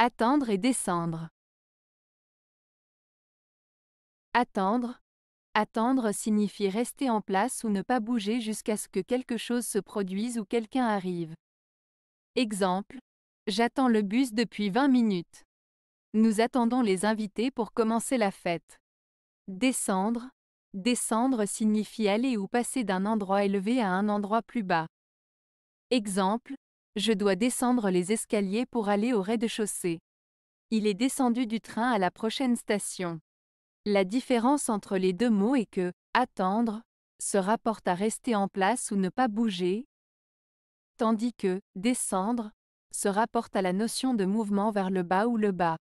Attendre et descendre. Attendre. Attendre signifie rester en place ou ne pas bouger jusqu'à ce que quelque chose se produise ou quelqu'un arrive. Exemple. J'attends le bus depuis 20 minutes. Nous attendons les invités pour commencer la fête. Descendre. Descendre signifie aller ou passer d'un endroit élevé à un endroit plus bas. Exemple. Je dois descendre les escaliers pour aller au rez-de-chaussée. Il est descendu du train à la prochaine station. La différence entre les deux mots est que attendre se rapporte à rester en place ou ne pas bouger, tandis que descendre se rapporte à la notion de mouvement vers le bas ou le bas.